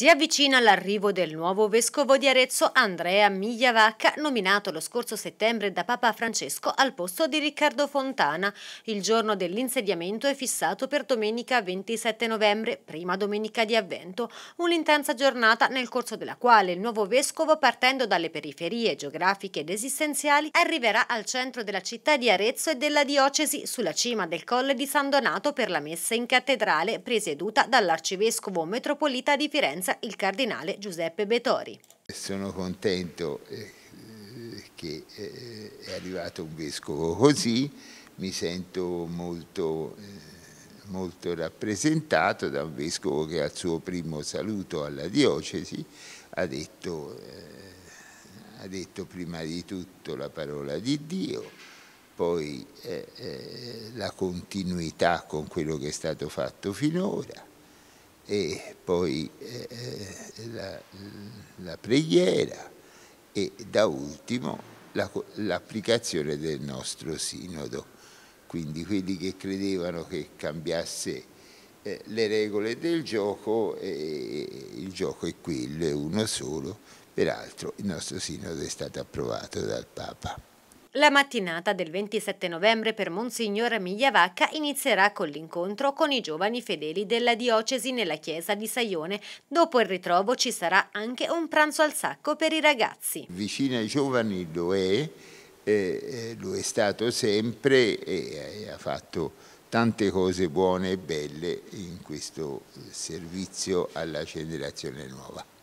Si avvicina l'arrivo del nuovo vescovo di Arezzo Andrea Migliavacca, nominato lo scorso settembre da Papa Francesco al posto di Riccardo Fontana. Il giorno dell'insediamento è fissato per domenica 27 novembre, prima domenica di avvento, un'intensa giornata nel corso della quale il nuovo vescovo, partendo dalle periferie geografiche ed esistenziali, arriverà al centro della città di Arezzo e della diocesi, sulla cima del Colle di San Donato per la messa in cattedrale, presieduta dall'arcivescovo metropolita di Firenze Vicenza il cardinale Giuseppe Betori. Sono contento eh, che eh, è arrivato un vescovo così, mi sento molto, eh, molto rappresentato da un vescovo che al suo primo saluto alla diocesi ha detto, ha detto prima di tutto la parola di Dio, poi eh, la continuità con quello che è stato fatto finora e poi eh, eh, la, la, preghiera e da ultimo l'applicazione del nostro sinodo. Quindi quelli che credevano che cambiasse eh, le regole del gioco, eh, il gioco è quello, è uno solo, peraltro il nostro sinodo è stato approvato dal Papa. La mattinata del 27 novembre per Monsignor Migliavacca inizierà con l'incontro con i giovani fedeli della diocesi nella chiesa di Saione. Dopo il ritrovo ci sarà anche un pranzo al sacco per i ragazzi. Vicino ai giovani lo è, eh, lo eh, è stato sempre e eh, ha fatto tante cose buone e belle in questo eh, servizio alla generazione nuova.